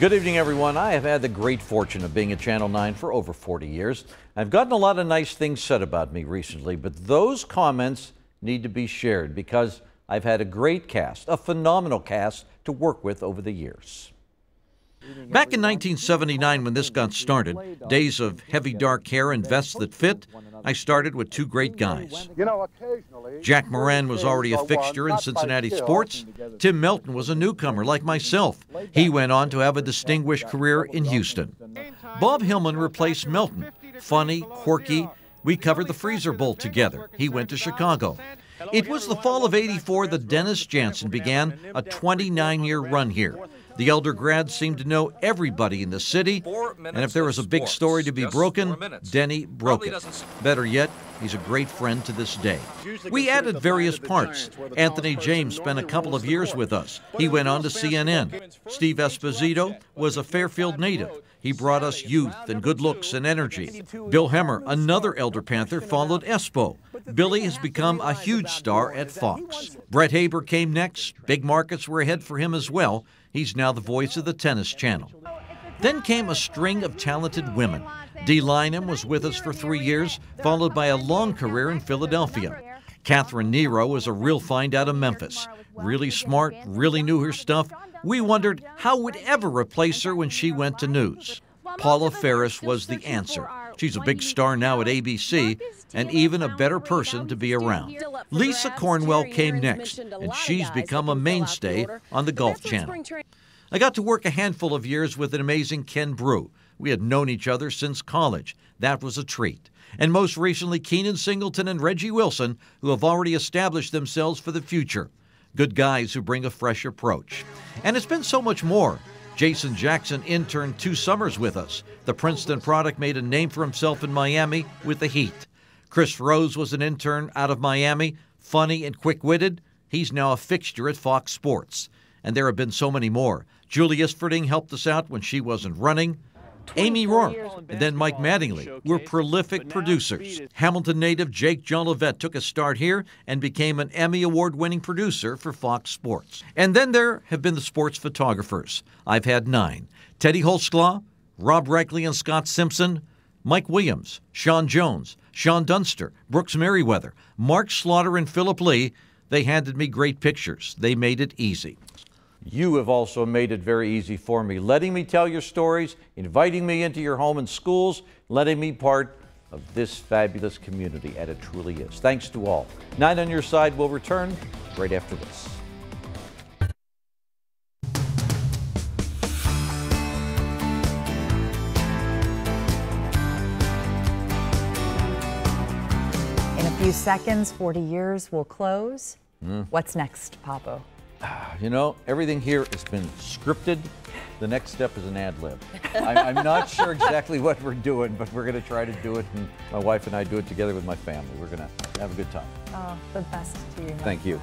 Good evening, everyone. I have had the great fortune of being at Channel 9 for over 40 years. I've gotten a lot of nice things said about me recently, but those comments need to be shared because I've had a great cast, a phenomenal cast to work with over the years. Back in 1979, when this got started, days of heavy dark hair and vests that fit, I started with two great guys. You know, Jack Moran was already a fixture in Cincinnati sports. Tim Melton was a newcomer like myself. He went on to have a distinguished career in Houston. Bob Hillman replaced Melton. Funny, quirky. We covered the Freezer Bowl together. He went to Chicago. It was the fall of 84 that Dennis Jansen began a 29 year run here. The elder grads seemed to know everybody in the city, and if there was a big sports. story to be Just broken, Denny broke Probably it. Better yet, he's a great friend to this day. We added various parts. Anthony James spent a couple of years with us. He went on to CNN. Steve Esposito was a Fairfield native. He brought us youth and good looks and energy. Bill Hemmer, another Elder Panther, followed Espo. Billy has become a huge star at Fox. Brett Haber came next. Big markets were ahead for him as well. He's now the voice of the Tennis Channel. Then came a string of talented women. Dee Lynham was with us for three years, followed by a long career in Philadelphia. Catherine Nero was a real find out of Memphis. Really smart, really knew her stuff. We wondered how would ever replace her when she went to news. Paula Ferris was the answer. She's a big star now at ABC and even a better person to be around. Lisa Cornwell came next, and she's become a mainstay on the Golf Channel. I got to work a handful of years with an amazing Ken Brew. We had known each other since college. That was a treat. And most recently, Keenan Singleton and Reggie Wilson, who have already established themselves for the future. Good guys who bring a fresh approach. And it's been so much more. Jason Jackson interned two summers with us. The Princeton product made a name for himself in Miami with the Heat. Chris Rose was an intern out of Miami, funny and quick witted. He's now a fixture at Fox Sports. And there have been so many more. Julie Isfording helped us out when she wasn't running. Amy Rourke, and then Mike Mattingly were prolific producers. Hamilton native Jake Jolivet took a start here and became an Emmy Award winning producer for Fox Sports. And then there have been the sports photographers. I've had nine Teddy Holsklaw, Rob Reichley and Scott Simpson, Mike Williams, Sean Jones, Sean Dunster, Brooks Merriweather, Mark Slaughter, and Philip Lee. They handed me great pictures. They made it easy. You have also made it very easy for me, letting me tell your stories, inviting me into your home and schools, letting me part of this fabulous community, and it truly is. Thanks to all. Nine on your side will return right after this. In a few seconds, 40 years will close. Mm. What's next, Papo? You know, everything here has been scripted. The next step is an ad lib. I, am not sure exactly what we're doing, but we're going to try to do it. And my wife and I do it together with my family. We're going to have a good time. Oh, the best to you. Thank friend. you.